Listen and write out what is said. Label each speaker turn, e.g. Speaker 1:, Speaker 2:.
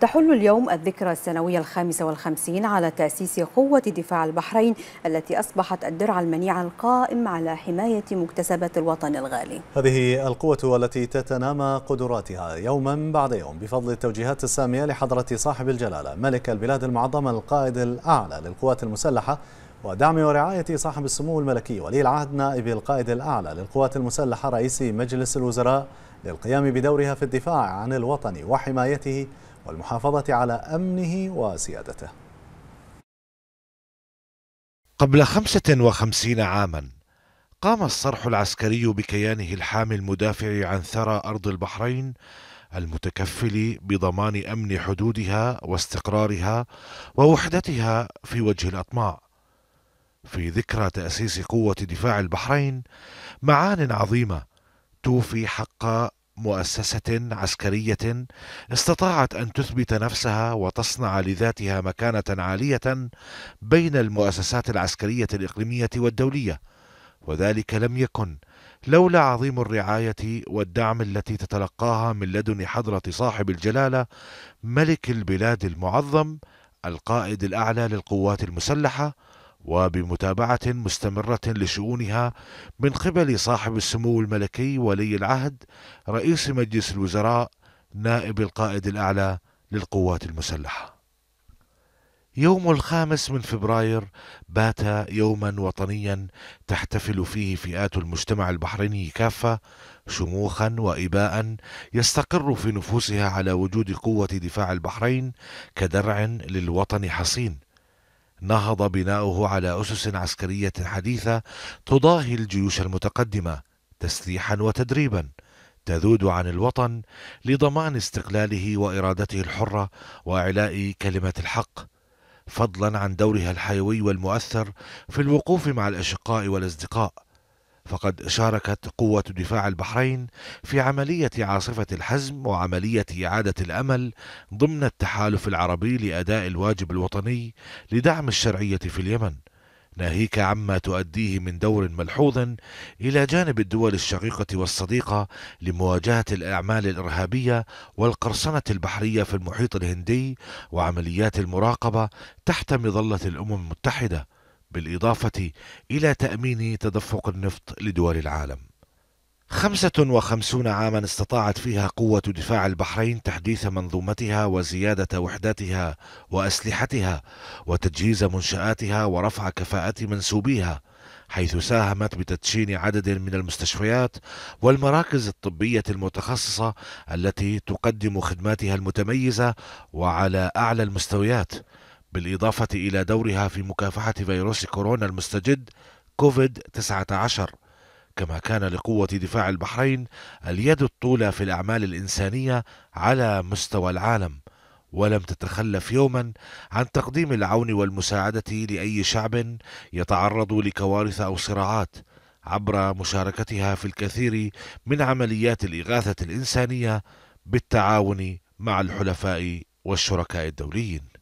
Speaker 1: تحل اليوم الذكرى السنوية الخامسة والخمسين على تأسيس قوة دفاع البحرين التي أصبحت الدرع المنيع القائم على حماية مكتسبات الوطن الغالي هذه القوة التي تتنامى قدراتها يوما بعد يوم بفضل التوجيهات السامية لحضرة صاحب الجلالة ملك البلاد المعظمة القائد الأعلى للقوات المسلحة ودعم ورعاية صاحب السمو الملكي ولي العهد نائب القائد الأعلى للقوات المسلحة رئيس مجلس الوزراء للقيام بدورها في الدفاع عن الوطن وحمايته والمحافظة على أمنه وسيادته
Speaker 2: قبل 55 عاما قام الصرح العسكري بكيانه الحامي المدافع عن ثرى أرض البحرين المتكفل بضمان أمن حدودها واستقرارها ووحدتها في وجه الأطماع في ذكرى تأسيس قوة دفاع البحرين معان عظيمة توفي حق مؤسسة عسكرية استطاعت أن تثبت نفسها وتصنع لذاتها مكانة عالية بين المؤسسات العسكرية الإقليمية والدولية، وذلك لم يكن لولا عظيم الرعاية والدعم التي تتلقاها من لدن حضرة صاحب الجلالة ملك البلاد المعظم القائد الأعلى للقوات المسلحة وبمتابعة مستمرة لشؤونها من قبل صاحب السمو الملكي ولي العهد رئيس مجلس الوزراء نائب القائد الأعلى للقوات المسلحة. يوم الخامس من فبراير بات يوما وطنيا تحتفل فيه فئات المجتمع البحريني كافة شموخا وإباء يستقر في نفوسها على وجود قوة دفاع البحرين كدرع للوطن حصين نهض بناؤه على أسس عسكرية حديثة تضاهي الجيوش المتقدمة تسليحا وتدريبا تذود عن الوطن لضمان استقلاله وإرادته الحرة وإعلاء كلمة الحق فضلا عن دورها الحيوي والمؤثر في الوقوف مع الأشقاء والأصدقاء فقد شاركت قوة دفاع البحرين في عملية عاصفة الحزم وعملية إعادة الأمل ضمن التحالف العربي لأداء الواجب الوطني لدعم الشرعية في اليمن، ناهيك عما تؤديه من دور ملحوظ إلى جانب الدول الشقيقة والصديقة لمواجهة الأعمال الإرهابية والقرصنة البحرية في المحيط الهندي وعمليات المراقبة تحت مظلة الأمم المتحدة. بالإضافة إلى تأمين تدفق النفط لدول العالم 55 عاما استطاعت فيها قوة دفاع البحرين تحديث منظومتها وزيادة وحداتها وأسلحتها وتجهيز منشآتها ورفع كفاءة منسوبيها حيث ساهمت بتدشين عدد من المستشفيات والمراكز الطبية المتخصصة التي تقدم خدماتها المتميزة وعلى أعلى المستويات بالإضافة إلى دورها في مكافحة فيروس كورونا المستجد كوفيد 19 كما كان لقوة دفاع البحرين اليد الطولى في الأعمال الإنسانية على مستوى العالم ولم تتخلف يوما عن تقديم العون والمساعدة لأي شعب يتعرض لكوارث أو صراعات عبر مشاركتها في الكثير من عمليات الإغاثة الإنسانية بالتعاون مع الحلفاء والشركاء الدوليين